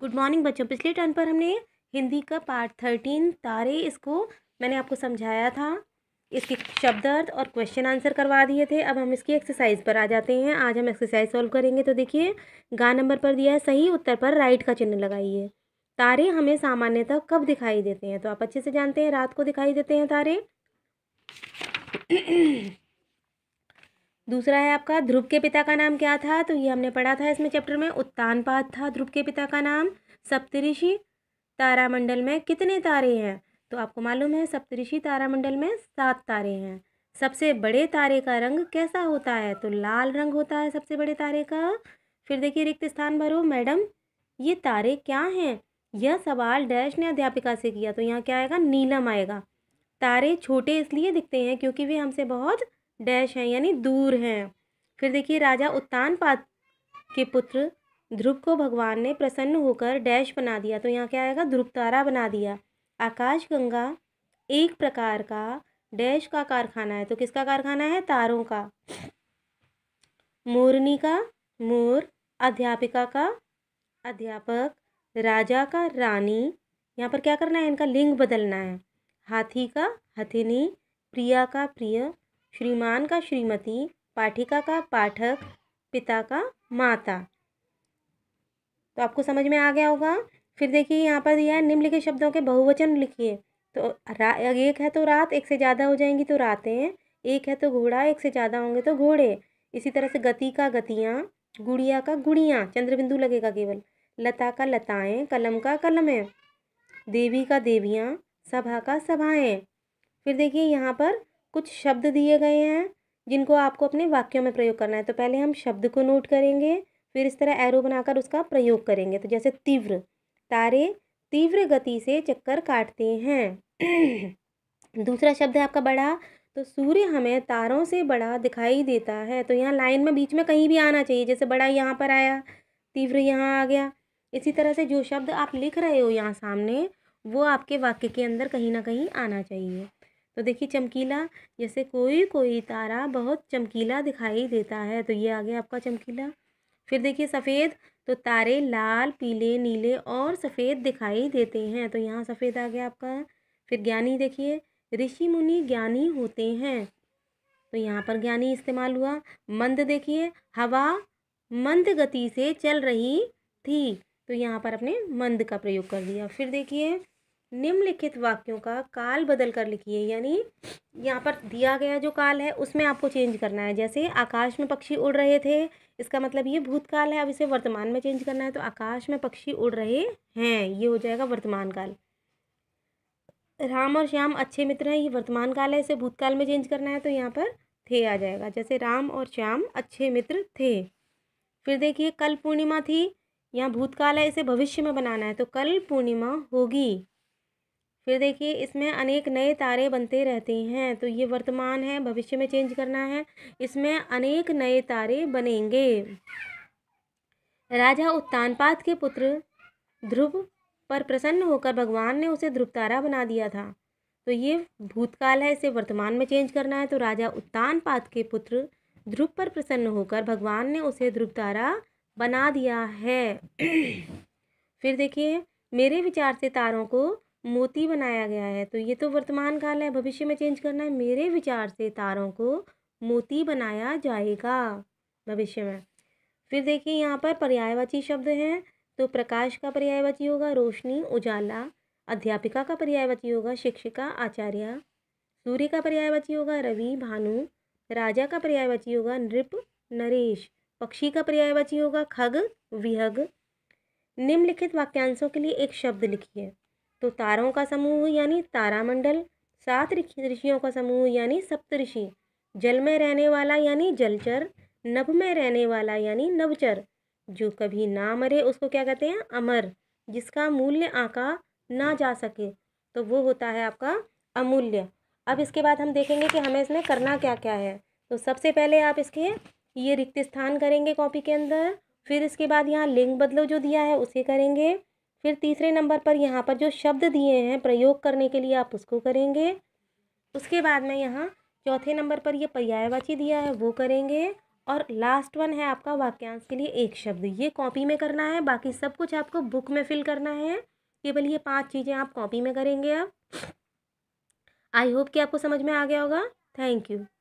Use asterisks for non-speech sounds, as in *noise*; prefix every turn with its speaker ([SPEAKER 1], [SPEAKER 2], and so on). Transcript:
[SPEAKER 1] good morning बच्चों पिछले turn पर हमने हिंदी का पार्ट थर्टीन तारे इसको मैंने आपको समझाया था इसके शब्द अर्थ और क्वेश्चन आंसर करवा दिए थे अब हम इसकी एक्सरसाइज पर आ जाते हैं आज हम एक्सरसाइज सॉल्व करेंगे तो देखिए गा नंबर पर दिया है सही उत्तर पर राइट का चिन्ह लगाइए तारे हमें सामान्यतः कब दिखाई देते हैं तो आप अच्छे से जानते हैं रात को दिखाई देते हैं तारे दूसरा है आपका ध्रुव के पिता का नाम क्या था तो ये हमने पढ़ा था इसमें चैप्टर में उत्तानपाद था ध्रुव के पिता का नाम सप्तऋषि तारामंडल में कितने तारे हैं तो आपको मालूम है सप्तऋषि तारामंडल में सात तारे हैं सबसे बड़े तारे का रंग कैसा होता है तो लाल रंग होता है सबसे बड़े तारे का फिर देखिए रिक्त स्थान भरो मैडम ये तारे क्या हैं यह सवाल डैश ने अध्यापिका से किया तो यहाँ क्या आएगा नीलम आएगा तारे छोटे इसलिए दिखते हैं क्योंकि वे हमसे बहुत डैश हैं यानी दूर हैं फिर देखिए राजा उत्तान के पुत्र ध्रुव को भगवान ने प्रसन्न होकर डैश बना दिया तो यहाँ क्या आएगा ध्रुव तारा बना दिया आकाश गंगा एक प्रकार का डैश का कारखाना है तो किसका कारखाना है तारों का मोरनी का मोर अध्यापिका का अध्यापक राजा का रानी यहाँ पर क्या करना है इनका लिंग बदलना है हाथी का हथिनी प्रिया का प्रिय श्रीमान का श्रीमती पाठिका का पाठक पिता का माता तो आपको समझ में आ गया होगा फिर देखिए यहाँ पर दिया है निम्नलिखित शब्दों के बहुवचन लिखिए तो रा एक है तो रात एक से ज़्यादा हो जाएंगी तो रातें एक है तो घोड़ा एक से ज़्यादा होंगे तो घोड़े इसी तरह से गति का गतियाँ गुड़िया का गुड़ियाँ चंद्रबिंदु लगेगा केवल लता का लताएं कलम का कलमें देवी का देवियाँ सभा का सभाएं फिर देखिए यहाँ पर कुछ शब्द दिए गए हैं जिनको आपको अपने वाक्यों में प्रयोग करना है तो पहले हम शब्द को नोट करेंगे फिर इस तरह एरो बनाकर उसका प्रयोग करेंगे तो जैसे तीव्र तारे तीव्र गति से चक्कर काटते हैं *clears throat* दूसरा शब्द है आपका बड़ा तो सूर्य हमें तारों से बड़ा दिखाई देता है तो यहाँ लाइन में बीच में कहीं भी आना चाहिए जैसे बड़ा यहाँ पर आया तीव्र यहाँ आ गया इसी तरह से जो शब्द आप लिख रहे हो यहाँ सामने वो आपके वाक्य के अंदर कहीं ना कहीं आना चाहिए तो देखिए चमकीला जैसे कोई कोई तारा बहुत चमकीला दिखाई देता है तो ये आ गया आपका चमकीला फिर देखिए सफ़ेद तो तारे लाल पीले नीले और सफ़ेद दिखाई देते हैं तो यहाँ सफ़ेद आ गया आपका फिर ज्ञानी देखिए ऋषि मुनि ज्ञानी होते हैं तो यहाँ पर ज्ञानी इस्तेमाल हुआ मंद देखिए हवा मंद गति से चल रही थी तो यहाँ पर अपने मंद का प्रयोग कर दिया फिर देखिए निम्नलिखित वाक्यों का काल बदल कर लिखिए यानी यहाँ पर दिया गया जो काल है उसमें आपको चेंज करना है जैसे आकाश में पक्षी उड़ रहे थे इसका मतलब ये भूतकाल है अब इसे वर्तमान में चेंज करना है तो आकाश में पक्षी उड़ रहे हैं ये हो जाएगा वर्तमान काल राम और श्याम अच्छे मित्र हैं ये वर्तमान काल है इसे भूतकाल में चेंज करना है तो यहाँ पर थे आ जाएगा जैसे राम और श्याम अच्छे मित्र थे फिर देखिए कल पूर्णिमा थी यहाँ भूतकाल है इसे भविष्य में बनाना है तो कल पूर्णिमा होगी फिर देखिए इसमें अनेक नए तारे बनते रहते हैं तो ये वर्तमान है भविष्य में चेंज करना है इसमें अनेक नए तारे बनेंगे राजा उत्तानपात के पुत्र ध्रुव पर प्रसन्न होकर भगवान ने उसे ध्रुव तारा बना दिया था तो ये भूतकाल है इसे वर्तमान में चेंज करना है तो राजा उत्तानपात के पुत्र ध्रुव पर प्रसन्न होकर भगवान ने उसे ध्रुव तारा बना दिया है फिर देखिए मेरे विचार से तारों को मोती बनाया गया है तो ये तो वर्तमान काल है भविष्य में चेंज करना है मेरे विचार से तारों को मोती बनाया जाएगा भविष्य में फिर देखिए यहाँ पर पर्यायवाची शब्द हैं तो प्रकाश का पर्यायवाची होगा रोशनी उजाला अध्यापिका का पर्यायवाची होगा शिक्षिका आचार्य सूर्य का पर्यायवाची होगा रवि भानु राजा का पर्यायवाची होगा नृप नरेश पक्षी का पर्यायवाची होगा खग विहग निम्नलिखित वाक्यांशों के लिए एक शब्द लिखिए तो तारों का समूह यानी तारामंडल सात ऋषियों का समूह यानी सप्तऋषि जल में रहने वाला यानी जलचर नभ में रहने वाला यानी नवचर जो कभी ना मरे उसको क्या कहते हैं अमर जिसका मूल्य आका ना जा सके तो वो होता है आपका अमूल्य अब इसके बाद हम देखेंगे कि हमें इसमें करना क्या क्या है तो सबसे पहले आप इसके ये रिक्त स्थान करेंगे कॉपी के अंदर फिर इसके बाद यहाँ लिंक बदलो जो दिया है उसे करेंगे फिर तीसरे नंबर पर यहाँ पर जो शब्द दिए हैं प्रयोग करने के लिए आप उसको करेंगे उसके बाद में यहाँ चौथे नंबर पर ये पर्यायवाची दिया है वो करेंगे और लास्ट वन है आपका वाक्यांश के लिए एक शब्द ये कॉपी में करना है बाकी सब कुछ आपको बुक में फिल करना है केवल ये पांच चीज़ें आप कॉपी में करेंगे अब आई होप कि आपको समझ में आ गया होगा थैंक यू